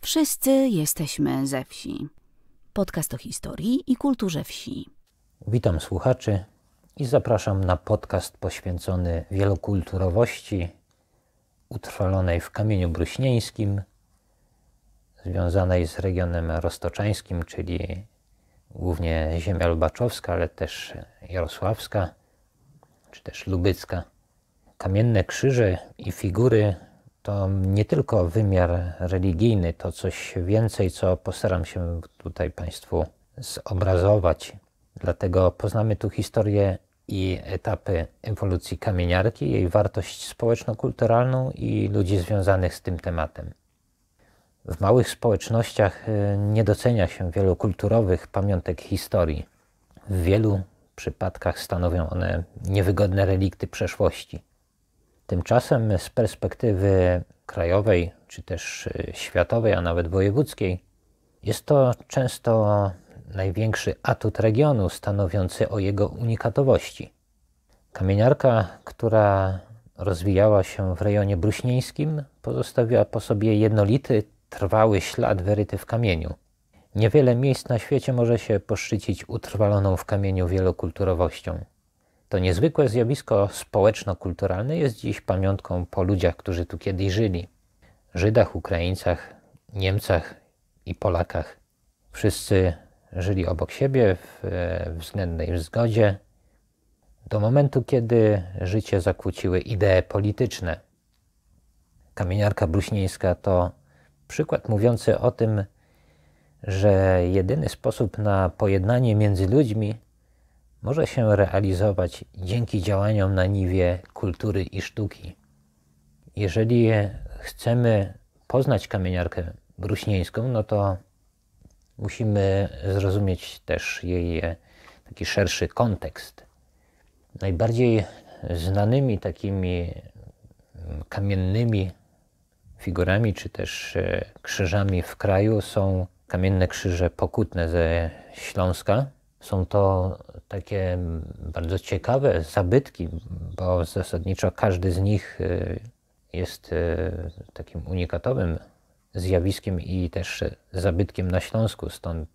Wszyscy jesteśmy ze wsi. Podcast o historii i kulturze wsi. Witam słuchaczy i zapraszam na podcast poświęcony wielokulturowości utrwalonej w kamieniu bruśnieńskim, związanej z regionem roztoczańskim, czyli głównie ziemia lubaczowska, ale też jarosławska, czy też lubycka. Kamienne krzyże i figury to nie tylko wymiar religijny, to coś więcej, co postaram się tutaj Państwu zobrazować. Dlatego poznamy tu historię i etapy ewolucji kamieniarki, jej wartość społeczno-kulturalną i ludzi związanych z tym tematem. W małych społecznościach y, nie docenia się wielu kulturowych pamiątek historii. W wielu przypadkach stanowią one niewygodne relikty przeszłości. Tymczasem z perspektywy krajowej czy też e, światowej, a nawet wojewódzkiej, jest to często największy atut regionu, stanowiący o jego unikatowości. Kamieniarka, która rozwijała się w rejonie bruśnieńskim, pozostawiła po sobie jednolity, trwały ślad wyryty w kamieniu. Niewiele miejsc na świecie może się poszczycić utrwaloną w kamieniu wielokulturowością. To niezwykłe zjawisko społeczno-kulturalne jest dziś pamiątką po ludziach, którzy tu kiedyś żyli. Żydach, Ukraińcach, Niemcach i Polakach. Wszyscy żyli obok siebie w e, względnej zgodzie, do momentu, kiedy życie zakłóciły idee polityczne. Kamieniarka Bruśnieńska to przykład mówiący o tym, że jedyny sposób na pojednanie między ludźmi może się realizować dzięki działaniom na niwie kultury i sztuki. Jeżeli chcemy poznać kamieniarkę bruśnieńską, no to musimy zrozumieć też jej taki szerszy kontekst. Najbardziej znanymi takimi kamiennymi figurami czy też e, krzyżami w kraju są kamienne krzyże pokutne ze Śląska, są to takie bardzo ciekawe zabytki, bo zasadniczo każdy z nich y, jest y, takim unikatowym zjawiskiem i też zabytkiem na Śląsku, stąd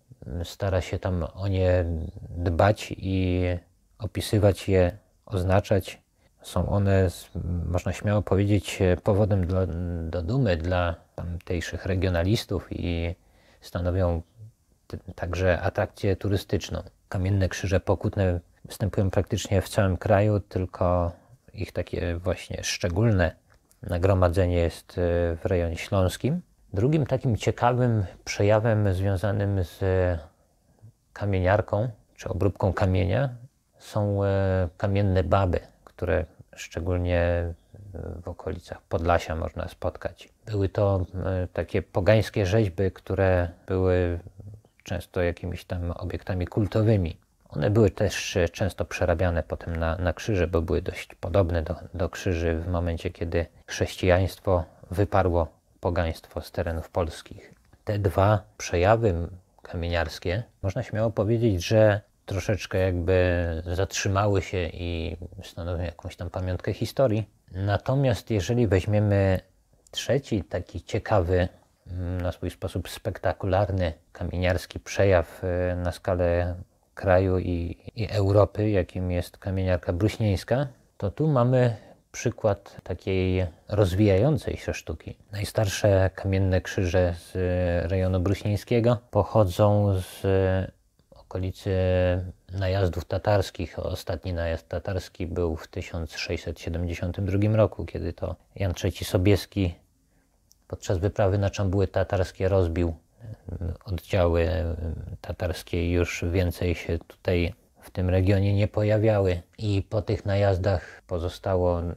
stara się tam o nie dbać i opisywać je, oznaczać. Są one, można śmiało powiedzieć, powodem do, do dumy dla tamtejszych regionalistów i stanowią także atrakcję turystyczną. Kamienne krzyże pokutne występują praktycznie w całym kraju, tylko ich takie właśnie szczególne nagromadzenie jest e, w rejonie śląskim. Drugim takim ciekawym przejawem związanym z kamieniarką czy obróbką kamienia są e, kamienne baby, które szczególnie e, w okolicach Podlasia można spotkać. Były to takie pogańskie rzeźby, które były często jakimiś tam obiektami kultowymi. One były też często przerabiane potem na, na krzyże, bo były dość podobne do, do krzyży w momencie, kiedy chrześcijaństwo wyparło pogaństwo z terenów polskich. Te dwa przejawy kamieniarskie, można śmiało powiedzieć, że troszeczkę jakby zatrzymały się i stanowią jakąś tam pamiątkę historii. Natomiast jeżeli weźmiemy trzeci taki ciekawy na swój sposób spektakularny kamieniarski przejaw e, na skalę kraju i, i Europy, jakim jest kamieniarka bruśnieńska, to tu mamy przykład takiej rozwijającej się sztuki. Najstarsze kamienne krzyże z e, rejonu bruśnieńskiego pochodzą z e, okolicy najazdów tatarskich. Ostatni najazd tatarski był w 1672 roku, kiedy to Jan III Sobieski Podczas wyprawy na Czambuły tatarskie rozbił e, oddziały e, tatarskie już więcej się tutaj w tym regionie nie pojawiały i po tych najazdach pozostało e,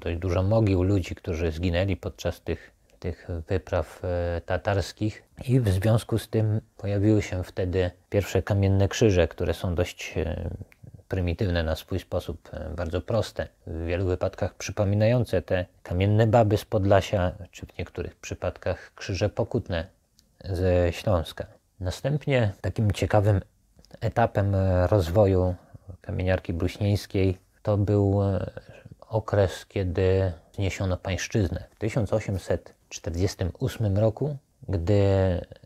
dość dużo mogił ludzi, którzy zginęli podczas tych, tych wypraw tatarskich i w związku z tym pojawiły się wtedy pierwsze kamienne krzyże, które są dość prymitywne na swój sposób, e, bardzo proste, w wielu wypadkach przypominające te kamienne baby z Podlasia, czy w niektórych przypadkach krzyże pokutne ze Śląska. Następnie takim ciekawym etapem e, rozwoju kamieniarki bruśnieńskiej to był e, okres, kiedy zniesiono pańszczyznę. W 1848 roku, gdy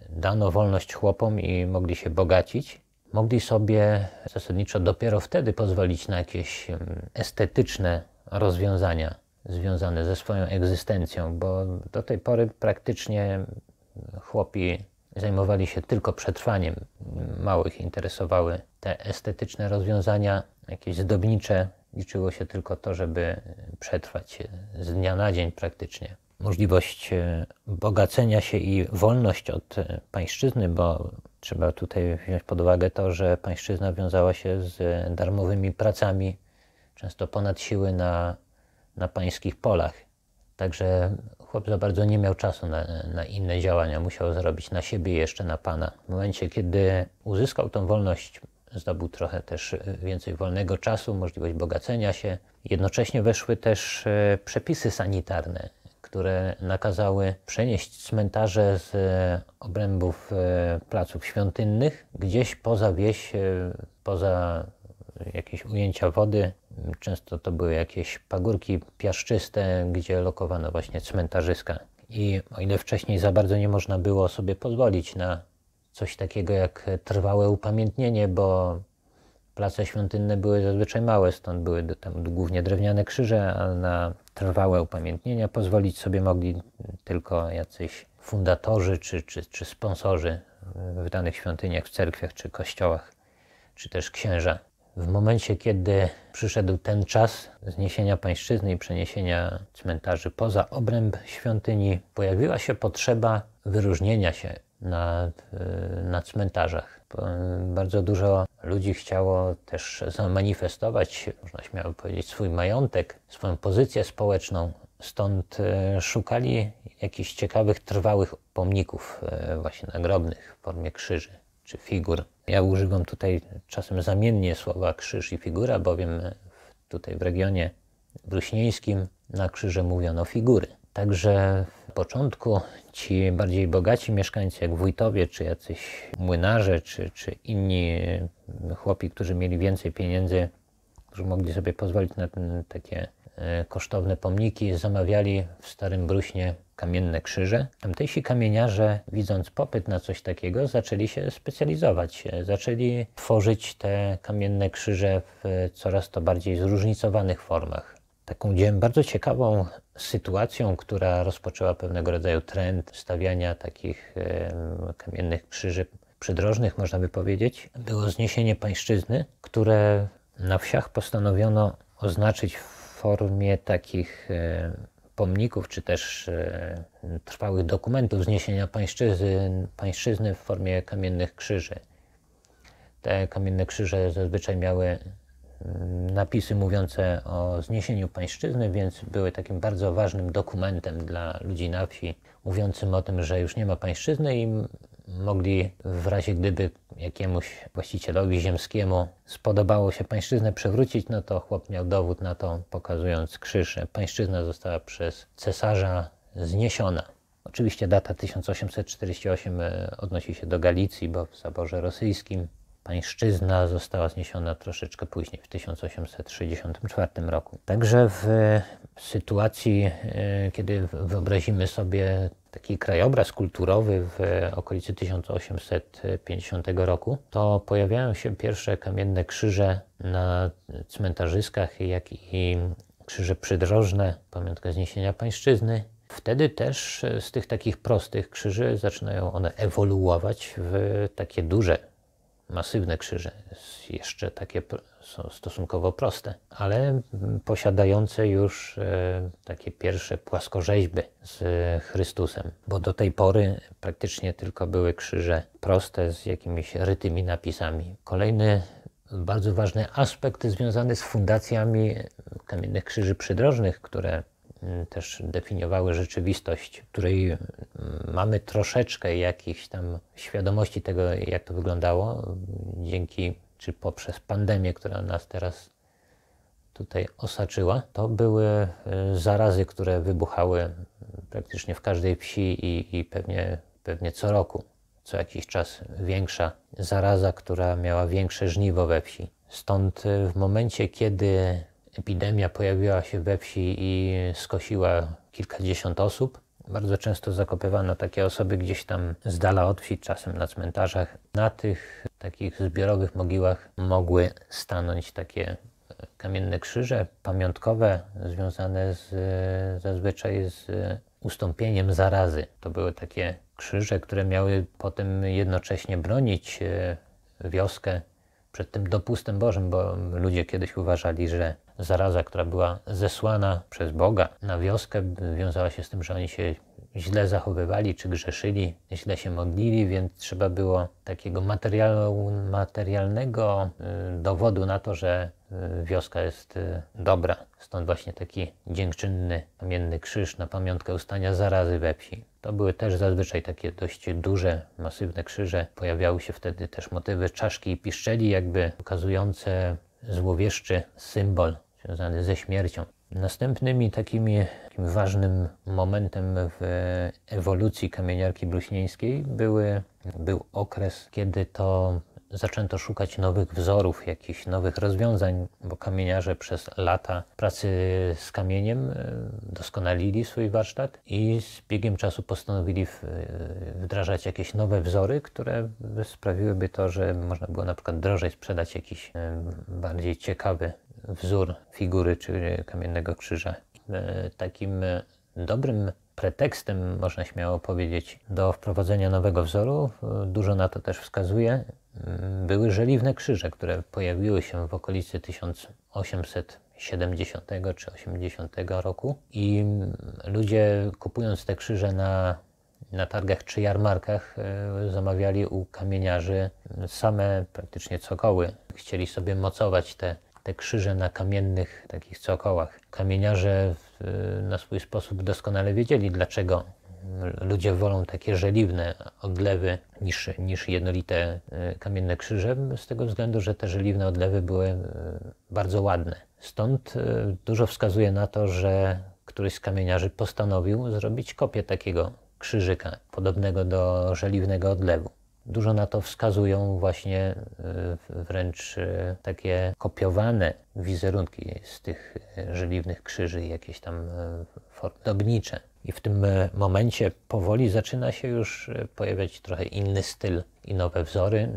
dano wolność chłopom i mogli się bogacić, mogli sobie zasadniczo dopiero wtedy pozwolić na jakieś estetyczne rozwiązania związane ze swoją egzystencją, bo do tej pory praktycznie chłopi zajmowali się tylko przetrwaniem. Małych interesowały te estetyczne rozwiązania, jakieś zdobnicze. Liczyło się tylko to, żeby przetrwać z dnia na dzień praktycznie. Możliwość e, bogacenia się i wolność od e, pańszczyzny, bo Trzeba tutaj wziąć pod uwagę to, że pańszczyzna wiązała się z darmowymi pracami, często ponad siły na, na pańskich polach. Także chłop za bardzo nie miał czasu na, na, inne działania, musiał zrobić na siebie jeszcze na pana. W momencie, kiedy uzyskał tą wolność, zdobył trochę też więcej wolnego czasu, możliwość bogacenia się. Jednocześnie weszły też e, przepisy sanitarne, które nakazały przenieść cmentarze z e, obrębów e, placów świątynnych gdzieś poza wieś, e, poza jakieś ujęcia wody. Często to były jakieś pagórki piaszczyste, gdzie lokowano właśnie cmentarzyska. I o ile wcześniej za bardzo nie można było sobie pozwolić na coś takiego jak trwałe upamiętnienie, bo Place świątynne były zazwyczaj małe, stąd były tam głównie drewniane krzyże, a na trwałe upamiętnienia pozwolić sobie mogli tylko jacyś fundatorzy czy, czy, czy sponsorzy w danych świątyniach, w cerkwiach czy kościołach, czy też księża. W momencie, kiedy przyszedł ten czas zniesienia pańszczyzny i przeniesienia cmentarzy poza obręb świątyni, pojawiła się potrzeba wyróżnienia się na, y, na cmentarzach. Y, bardzo dużo ludzi chciało też zamanifestować, można śmiało powiedzieć, swój majątek, swoją pozycję społeczną. Stąd y, szukali jakichś ciekawych, trwałych pomników, właśnie nagrobnych w formie krzyży czy figur. Ja używam tutaj czasem zamiennie słowa krzyż i figura, bowiem tutaj w regionie bruśnieńskim na krzyże mówiono figury. Także w początku ci bardziej bogaci mieszkańcy, jak wójtowie, czy jacyś młynarze, czy, czy inni chłopi, którzy mieli więcej pieniędzy, którzy mogli sobie pozwolić na ten, takie e, kosztowne pomniki, zamawiali w Starym Bruśnie kamienne krzyże. Tamtejsi kamieniarze, widząc popyt na coś takiego, zaczęli się specjalizować. E, zaczęli tworzyć te kamienne krzyże w e, coraz to bardziej zróżnicowanych formach taką bardzo ciekawą sytuacją, która rozpoczęła pewnego rodzaju trend stawiania takich kamiennych krzyży przydrożnych, można by powiedzieć, było zniesienie pańszczyzny, które na wsiach postanowiono oznaczyć w formie takich pomników, czy też trwałych dokumentów zniesienia pańszczyzny, pańszczyzny w formie kamiennych krzyży. Te kamienne krzyże zazwyczaj miały Y, napisy mówiące o zniesieniu pańszczyzny, więc były takim bardzo ważnym dokumentem dla ludzi na wsi, mówiącym o tym, że już nie ma pańszczyzny i mogli w razie gdyby jakiemuś właścicielowi ziemskiemu spodobało się pańszczyznę przewrócić, no to chłop miał dowód na to, pokazując krzyż, pańszczyzna została przez cesarza zniesiona. Oczywiście data 1848 y, odnosi się do Galicji, bo w zaborze rosyjskim Pańszczyzna została zniesiona troszeczkę później, w 1864 roku. Także w e, sytuacji, e, kiedy wyobrazimy sobie taki krajobraz kulturowy w okolicy 1850 roku, to pojawiają się pierwsze kamienne krzyże na cmentarzyskach, jak i krzyże przydrożne, pamiątka zniesienia pańszczyzny. Wtedy też z tych takich prostych krzyży zaczynają one ewoluować w takie duże masywne krzyże, jeszcze takie są stosunkowo proste, ale posiadające już e, takie pierwsze płaskorzeźby z Chrystusem, bo do tej pory praktycznie tylko były krzyże proste z jakimiś rytymi napisami. Kolejny bardzo ważny aspekt związany z fundacjami kamiennych krzyży przydrożnych, które Y, też definiowały rzeczywistość, w której y, mamy troszeczkę jakichś tam świadomości tego, jak to wyglądało, dzięki czy poprzez pandemię, która nas teraz tutaj osaczyła, to były y, zarazy, które wybuchały praktycznie w każdej wsi i, i pewnie, pewnie co roku, co jakiś czas większa zaraza, która miała większe żniwo we wsi. Stąd w momencie, kiedy epidemia pojawiła się we wsi i skosiła kilkadziesiąt osób. Bardzo często zakopywano takie osoby gdzieś tam z dala od wsi, czasem na cmentarzach. Na tych takich zbiorowych mogiłach mogły stanąć takie e, kamienne krzyże pamiątkowe związane z, e, zazwyczaj z e, ustąpieniem zarazy. To były takie krzyże, które miały potem jednocześnie bronić wioskę przed tym dopustem Bożym, bo ludzie kiedyś uważali, że zaraza, która była zesłana przez Boga na wioskę, wiązała się z tym, że oni się źle zachowywali czy grzeszyli, źle się modlili, więc trzeba było takiego materialnego y, dowodu na to, że y, wioska jest y, dobra. Stąd właśnie taki dziękczynny, kamienny krzyż na pamiątkę ustania zarazy we wsi. To były też zazwyczaj takie dość duże, masywne krzyże. Pojawiały się wtedy też motywy czaszki i piszczeli, jakby ukazujące złowieszczy symbol związany ze śmiercią. Następnymi takimi, takim ważnym momentem w ewolucji kamieniarki bluśnieńskiej były, był okres, kiedy to zaczęto szukać nowych wzorów, jakichś nowych rozwiązań, bo kamieniarze przez lata pracy z kamieniem e, doskonalili swój warsztat i z biegiem czasu postanowili e, wdrażać jakieś nowe wzory, które sprawiłyby to, że można było na przykład drożej sprzedać jakiś e, bardziej ciekawy wzór figury czy kamiennego krzyża. E, takim dobrym pretekstem, można śmiało powiedzieć, do wprowadzenia nowego wzoru, e, dużo na to też wskazuje, mm, były żeliwne krzyże, które pojawiły się w okolicy 1870 czy 80 roku i mm, ludzie kupując te krzyże na na targach czy jarmarkach e, zamawiali u kamieniarzy same praktycznie cokoły. Chcieli sobie mocować te te krzyże na kamiennych takich cokołach. Kamieniarze e, na swój sposób doskonale wiedzieli, dlaczego ludzie wolą takie żeliwne odlewy niż, niż jednolite e, kamienne krzyże, z tego względu, że te żeliwne odlewy były e, bardzo ładne. Stąd dużo wskazuje na to, że któryś z kamieniarzy postanowił zrobić kopię takiego krzyżyka, podobnego do żeliwnego odlewu. Dużo na to wskazują właśnie e, wręcz e, takie kopiowane wizerunki z tych e, żeliwnych krzyży, jakieś tam formy dobnicze. I w tym momencie powoli zaczyna się już pojawiać trochę inny styl i nowe wzory.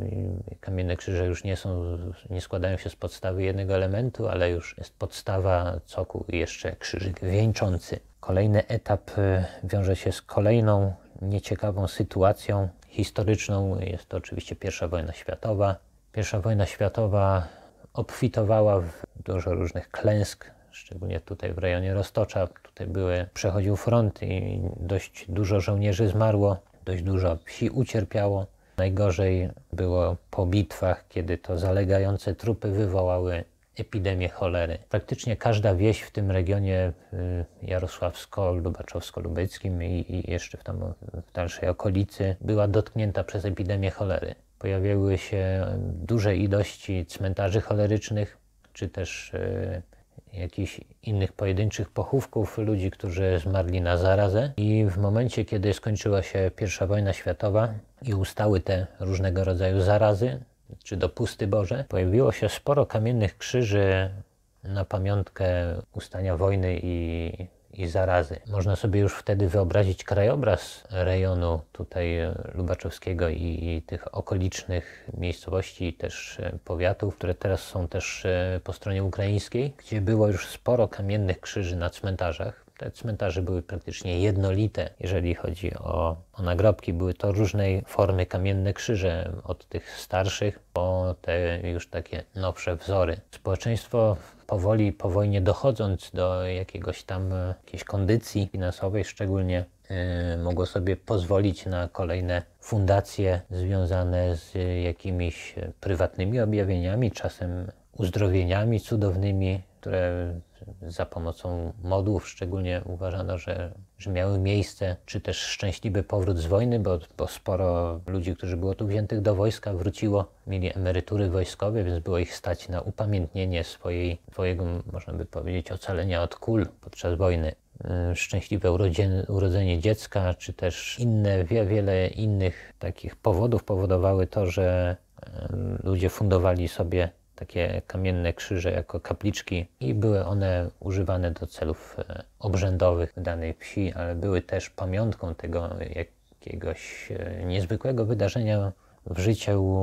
Kamienne krzyże już nie są, nie składają się z podstawy jednego elementu, ale już jest podstawa coku i jeszcze krzyżyk wieńczący. Kolejny etap wiąże się z kolejną nieciekawą sytuacją, historyczną. Jest to oczywiście I wojna światowa. I wojna światowa obfitowała w dużo różnych klęsk, szczególnie tutaj w rejonie Roztocza. Tutaj były, przechodził front i dość dużo żołnierzy zmarło, dość dużo wsi ucierpiało. Najgorzej było po bitwach, kiedy to zalegające trupy wywołały epidemię cholery. Praktycznie każda wieś w tym regionie y, jarosławsko-lubaczowsko-lubeckim i, jeszcze w, tam, w dalszej okolicy była dotknięta przez epidemię cholery. Pojawiały się duże ilości cmentarzy cholerycznych, czy też y, jakichś innych pojedynczych pochówków ludzi, którzy zmarli na zarazę. I w momencie, kiedy skończyła się I wojna światowa i ustały te różnego rodzaju zarazy, czy do Pusty Boże, pojawiło się sporo kamiennych krzyży na pamiątkę ustania wojny i, i zarazy. Można sobie już wtedy wyobrazić krajobraz rejonu tutaj lubaczowskiego i, i tych okolicznych miejscowości, też e, powiatów, które teraz są też e, po stronie ukraińskiej, gdzie było już sporo kamiennych krzyży na cmentarzach te cmentarze były praktycznie jednolite, jeżeli chodzi o, o nagrobki. Były to różnej formy kamienne krzyże, od tych starszych po te już takie nowsze wzory. Społeczeństwo powoli po wojnie dochodząc do jakiegoś tam e, jakiejś kondycji finansowej szczególnie yy, mogło sobie pozwolić na kolejne fundacje związane z jakimiś prywatnymi objawieniami, czasem uzdrowieniami cudownymi, które za pomocą modłów szczególnie uważano, że, że miały miejsce, czy też szczęśliwy powrót z wojny, bo, bo sporo ludzi, którzy było tu wziętych do wojska, wróciło, mieli emerytury wojskowe, więc było ich stać na upamiętnienie swojej, swojego, można by powiedzieć, ocalenia od kul podczas wojny e, szczęśliwe urodzenie, urodzenie, dziecka, czy też inne, wie, wiele innych takich powodów powodowały to, że ludzie fundowali sobie takie kamienne krzyże jako kapliczki i były one używane do celów e, obrzędowych danej wsi, ale były też pamiątką tego jakiegoś e, niezwykłego wydarzenia w życiu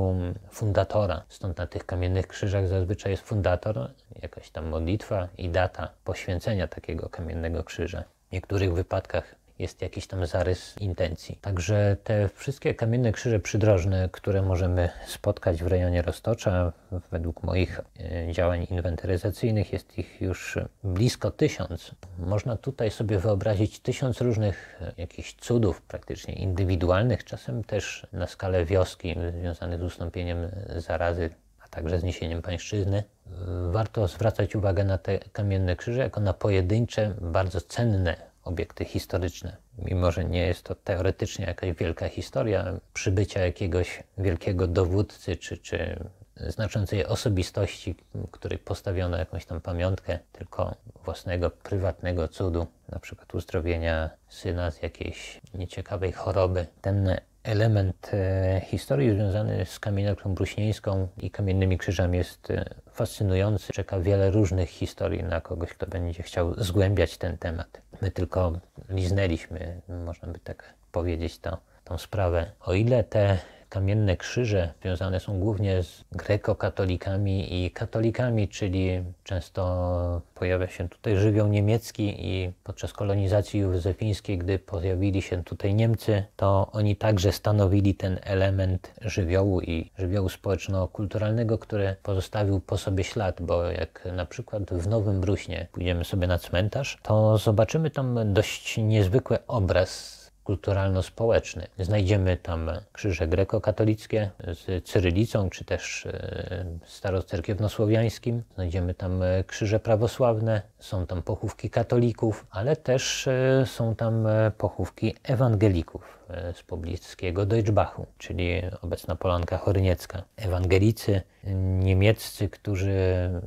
fundatora. Stąd na tych kamiennych krzyżach zazwyczaj jest fundator, jakaś tam modlitwa i data poświęcenia takiego kamiennego krzyża. W niektórych wypadkach jest jakiś tam zarys intencji. Także te wszystkie kamienne krzyże przydrożne, które możemy spotkać w rejonie Roztocza, według moich e, działań inwentaryzacyjnych jest ich już blisko tysiąc. Można tutaj sobie wyobrazić tysiąc różnych e, jakichś cudów praktycznie indywidualnych, czasem też na skalę wioski związanych z ustąpieniem zarazy a także zniesieniem pańszczyzny. E, warto zwracać uwagę na te kamienne krzyże jako na pojedyncze, bardzo cenne obiekty historyczne. Mimo, że nie jest to teoretycznie jakaś wielka historia przybycia jakiegoś wielkiego dowódcy czy, czy znaczącej osobistości, której postawiono jakąś tam pamiątkę, tylko własnego, prywatnego cudu, na przykład uzdrowienia syna z jakiejś nieciekawej choroby. Ten element e, historii związany z kamienią bruśnieńską i kamiennymi krzyżami jest e, fascynujący. Czeka wiele różnych historii na kogoś, kto będzie chciał zgłębiać ten temat. My tylko liznęliśmy, można by tak powiedzieć, to, tą sprawę. O ile te Kamienne krzyże związane są głównie z grekokatolikami i katolikami, czyli często pojawia się tutaj żywioł niemiecki i podczas kolonizacji józefińskiej, gdy pojawili się tutaj Niemcy, to oni także stanowili ten element żywiołu i żywiołu społeczno-kulturalnego, który pozostawił po sobie ślad, bo jak na przykład w Nowym Bruśnie pójdziemy sobie na cmentarz, to zobaczymy tam dość niezwykły obraz kulturalno-społeczny. Znajdziemy tam krzyże grekokatolickie z cyrylicą, czy też e, starocerkiewnosłowiańskim. Znajdziemy tam e, krzyże prawosławne, są tam pochówki katolików, ale też e, są tam pochówki ewangelików. E, z pobliskiego Deutschbachu, czyli obecna Polanka Choryniecka. Ewangelicy e, niemieccy, którzy e,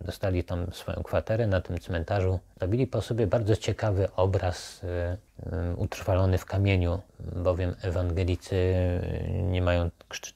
dostali tam swoją kwaterę na tym cmentarzu, robili po sobie bardzo ciekawy obraz utrwalony w kamieniu, bowiem ewangelicy nie mają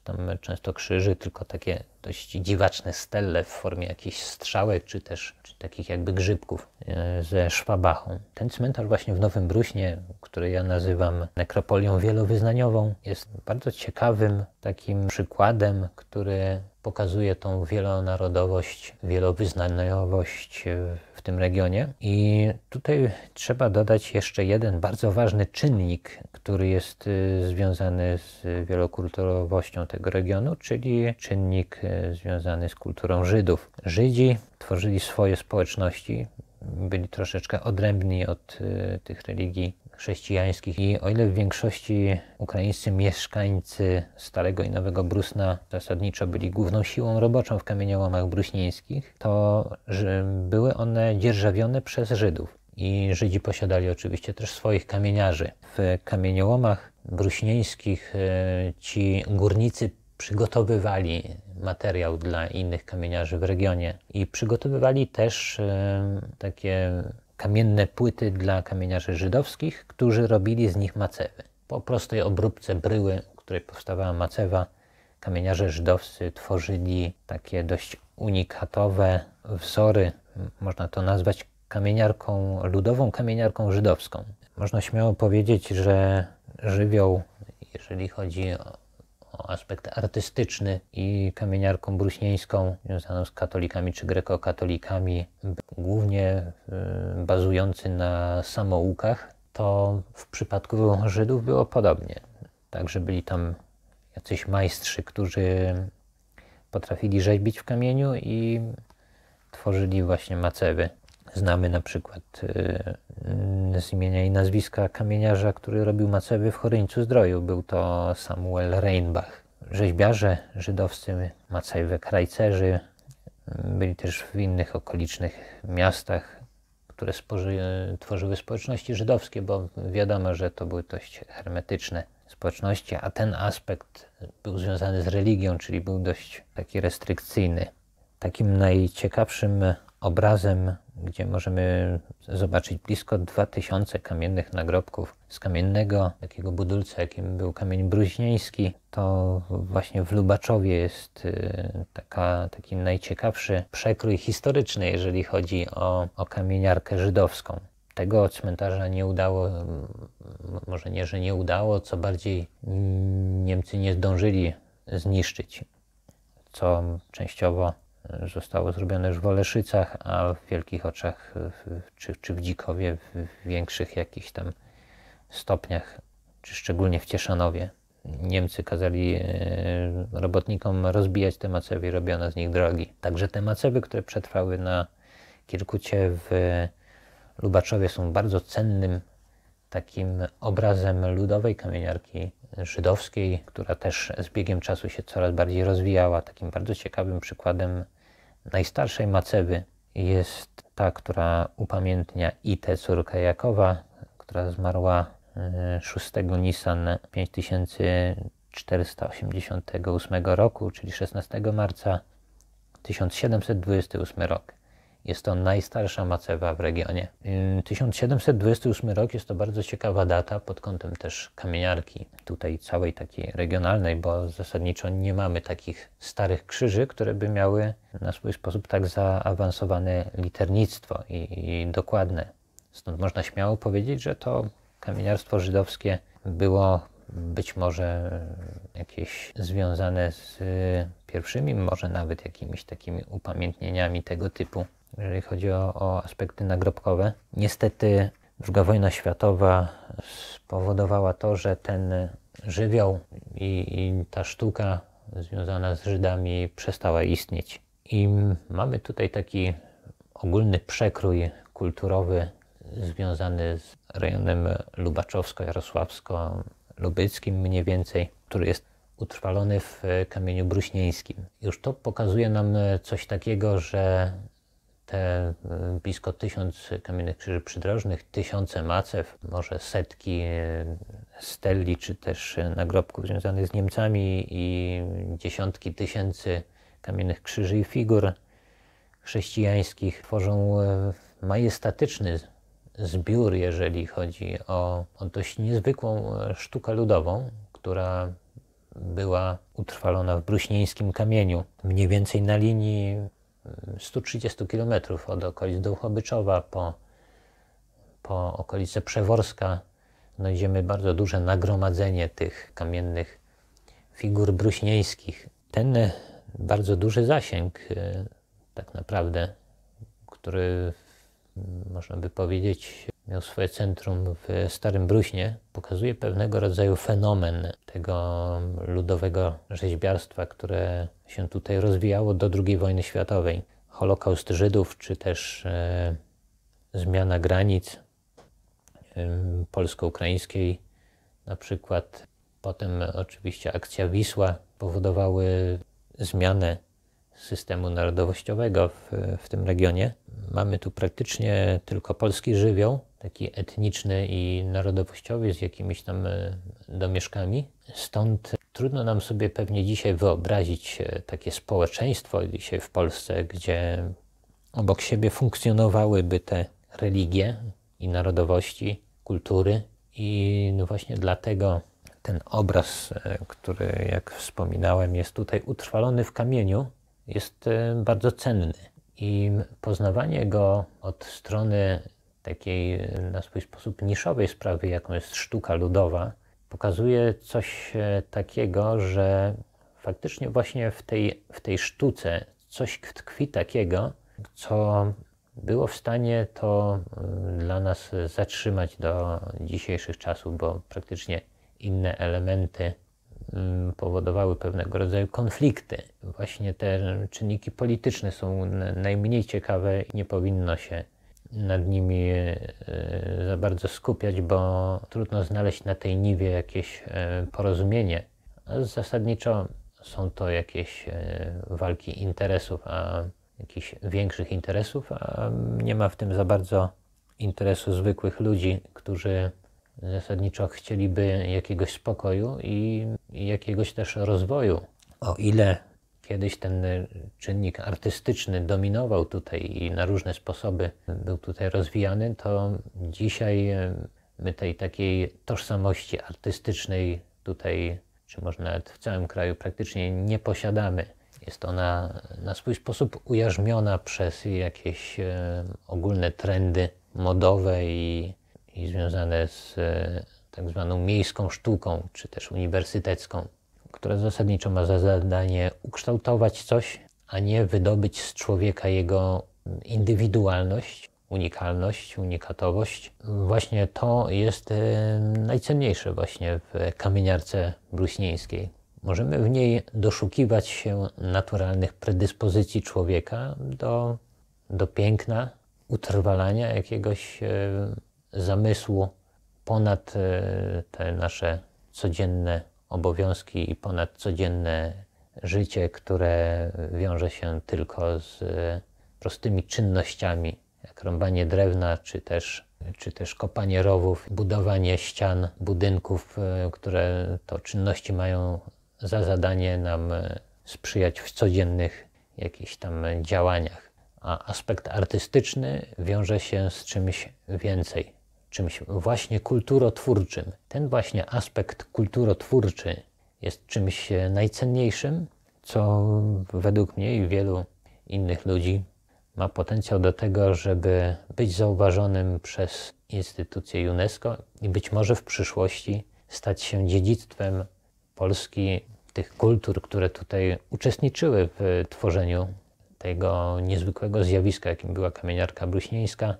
tam często krzyży, tylko takie dość dziwaczne stelle w formie jakichś strzałek, czy też czy takich jakby grzybków e, ze szwabachą. Ten cmentarz właśnie w Nowym Bruśnie, który ja nazywam nekropolią wielowyznaniową, jest bardzo ciekawym takim przykładem, który pokazuje tą wielonarodowość, wielowyznaniowość e, tym regionie. I tutaj trzeba dodać jeszcze jeden bardzo ważny czynnik, który jest y, związany z wielokulturowością tego regionu, czyli czynnik y, związany z kulturą Żydów. Żydzi tworzyli swoje społeczności, byli troszeczkę odrębni od y, tych religii chrześcijańskich i o ile w większości ukraińscy mieszkańcy Starego i Nowego Brusna zasadniczo byli główną siłą roboczą w kamieniołomach bruśnieńskich, to były one dzierżawione przez Żydów. I Żydzi posiadali oczywiście też swoich kamieniarzy. W kamieniołomach bruśnieńskich e, ci górnicy przygotowywali materiał dla innych kamieniarzy w regionie i przygotowywali też e, takie kamienne płyty dla kamieniarzy żydowskich, którzy robili z nich macewy. Po prostej obróbce bryły, w której powstawała macewa, kamieniarze żydowscy tworzyli takie dość unikatowe wzory, można to nazwać kamieniarką ludową, kamieniarką żydowską. Można śmiało powiedzieć, że żywioł, jeżeli chodzi o aspekt artystyczny i kamieniarką bruśnieńską związaną z katolikami czy grekokatolikami, głównie y, bazujący na samoukach, to w przypadku Żydów było podobnie. Także byli tam jacyś majstrzy, którzy potrafili rzeźbić w kamieniu i tworzyli właśnie macewy. Znamy na przykład y, z imienia i nazwiska kamieniarza, który robił macewy w Choryńcu Zdroju. Był to Samuel Reinbach. Rzeźbiarze żydowscy, macewy krajcerzy, byli też w innych okolicznych miastach, które tworzyły społeczności żydowskie, bo wiadomo, że to były dość hermetyczne społeczności, a ten aspekt był związany z religią, czyli był dość taki restrykcyjny. Takim najciekawszym obrazem, gdzie możemy zobaczyć blisko 2000 kamiennych nagrobków z kamiennego takiego budulca, jakim był kamień bruźnieński. To właśnie w Lubaczowie jest y, taka, taki najciekawszy przekrój historyczny, jeżeli chodzi o, o kamieniarkę żydowską tego cmentarza nie udało, może nie, że nie udało, co bardziej Niemcy nie zdążyli zniszczyć, co częściowo zostało zrobione już w Oleszycach, a w Wielkich Oczach czy, czy w Dzikowie w większych jakichś tam stopniach, czy szczególnie w Cieszanowie. Niemcy kazali e, robotnikom rozbijać te macewy i robiono z nich drogi. Także te macewy, które przetrwały na Kirkucie w Lubaczowie są bardzo cennym takim obrazem ludowej kamieniarki żydowskiej, która też z biegiem czasu się coraz bardziej rozwijała. Takim bardzo ciekawym przykładem Najstarszej Macewy jest ta, która upamiętnia Itę, córkę Jakowa, która zmarła 6 Nisan 5488 roku, czyli 16 marca 1728 rok. Jest to najstarsza macewa w regionie. 1728 mm, rok jest to bardzo ciekawa data pod kątem też kamieniarki, tutaj całej takiej regionalnej, bo zasadniczo nie mamy takich starych krzyży, które by miały na swój sposób tak zaawansowane liternictwo i, i dokładne. Stąd można śmiało powiedzieć, że to kamieniarstwo żydowskie było być może jakieś związane z pierwszymi, może nawet jakimiś takimi upamiętnieniami tego typu jeżeli chodzi o, o aspekty nagrobkowe. Niestety II wojna światowa spowodowała to, że ten żywioł i, i ta sztuka związana z Żydami przestała istnieć. I mamy tutaj taki ogólny przekrój kulturowy związany z rejonem lubaczowsko-jarosławsko-lubyckim mniej więcej, który jest utrwalony w kamieniu bruśnieńskim. Już to pokazuje nam coś takiego, że te y, blisko tysiąc kamiennych krzyży przydrożnych, tysiące macew, może setki y, steli czy też y, nagrobków związanych z Niemcami i dziesiątki tysięcy kamiennych krzyży i figur chrześcijańskich tworzą majestatyczny zbiór, jeżeli chodzi o, o dość niezwykłą sztukę ludową, która była utrwalona w bruśnieńskim kamieniu, mniej więcej na linii 130 km od okolic Dołchobyczowa po, po okolice Przeworska znajdziemy no bardzo duże nagromadzenie tych kamiennych figur bruśnieńskich. Ten bardzo duży zasięg, y, tak naprawdę, który można by powiedzieć, miał swoje centrum w Starym Bruśnie, pokazuje pewnego rodzaju fenomen tego ludowego rzeźbiarstwa, które się tutaj rozwijało do II wojny światowej. Holokaust Żydów, czy też e, zmiana granic e, polsko-ukraińskiej, na przykład. Potem oczywiście akcja Wisła powodowały zmianę systemu narodowościowego w, w tym regionie. Mamy tu praktycznie tylko polski żywioł, taki etniczny i narodowościowy z jakimiś tam e, domieszkami. Stąd Trudno nam sobie pewnie dzisiaj wyobrazić e, takie społeczeństwo dzisiaj w Polsce, gdzie obok siebie funkcjonowałyby te religie i narodowości, kultury. I no właśnie dlatego ten obraz, e, który, jak wspominałem, jest tutaj utrwalony w kamieniu, jest e, bardzo cenny. I poznawanie go od strony takiej na swój sposób niszowej sprawy, jaką jest sztuka ludowa, pokazuje coś e, takiego, że faktycznie właśnie w tej, w tej sztuce coś tkwi takiego, co było w stanie to e, dla nas zatrzymać do dzisiejszych czasów, bo praktycznie inne elementy mm, powodowały pewnego rodzaju konflikty. Właśnie te czynniki polityczne są najmniej ciekawe i nie powinno się nad nimi e, za bardzo skupiać, bo trudno znaleźć na tej niwie jakieś e, porozumienie. Zasadniczo są to jakieś e, walki interesów, a jakichś większych interesów, a nie ma w tym za bardzo interesu zwykłych ludzi, którzy zasadniczo chcieliby jakiegoś spokoju i, i jakiegoś też rozwoju. O ile Kiedyś ten e, czynnik artystyczny dominował tutaj i na różne sposoby był tutaj rozwijany, to dzisiaj e, my tej takiej tożsamości artystycznej tutaj, czy może nawet w całym kraju praktycznie nie posiadamy. Jest ona na swój sposób ujarzmiona przez jakieś e, ogólne trendy modowe i, i związane z tak zwaną miejską sztuką, czy też uniwersytecką które zasadniczo ma za zadanie ukształtować coś, a nie wydobyć z człowieka jego indywidualność, unikalność, unikatowość. Właśnie to jest y, najcenniejsze właśnie w kamieniarce bruśnieńskiej. Możemy w niej doszukiwać się naturalnych predyspozycji człowieka do, do piękna, utrwalania jakiegoś y, zamysłu ponad y, te nasze codzienne obowiązki i ponadcodzienne życie, które wiąże się tylko z e, prostymi czynnościami, jak rąbanie drewna, czy też, czy też kopanie rowów, budowanie ścian, budynków, e, które to czynności mają za zadanie nam e, sprzyjać w codziennych jakichś tam działaniach. A aspekt artystyczny wiąże się z czymś więcej, czymś właśnie kulturotwórczym. Ten właśnie aspekt kulturotwórczy jest czymś najcenniejszym, co według mnie i wielu innych ludzi ma potencjał do tego, żeby być zauważonym przez instytucje UNESCO i być może w przyszłości stać się dziedzictwem Polski, tych kultur, które tutaj uczestniczyły w tworzeniu tego niezwykłego zjawiska, jakim była kamieniarka bruśnieńska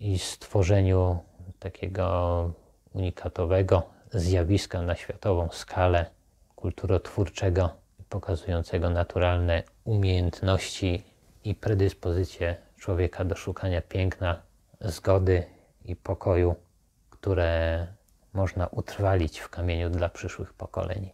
i stworzeniu takiego unikatowego zjawiska na światową skalę kulturotwórczego, pokazującego naturalne umiejętności i predyspozycje człowieka do szukania piękna, zgody i pokoju, które można utrwalić w kamieniu dla przyszłych pokoleń.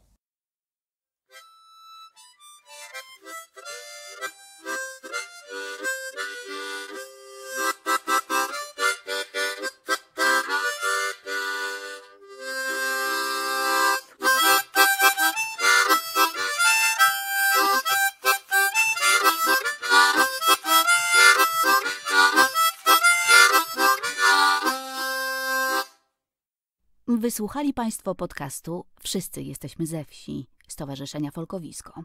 Wysłuchali Państwo podcastu Wszyscy jesteśmy ze wsi Stowarzyszenia Folkowisko.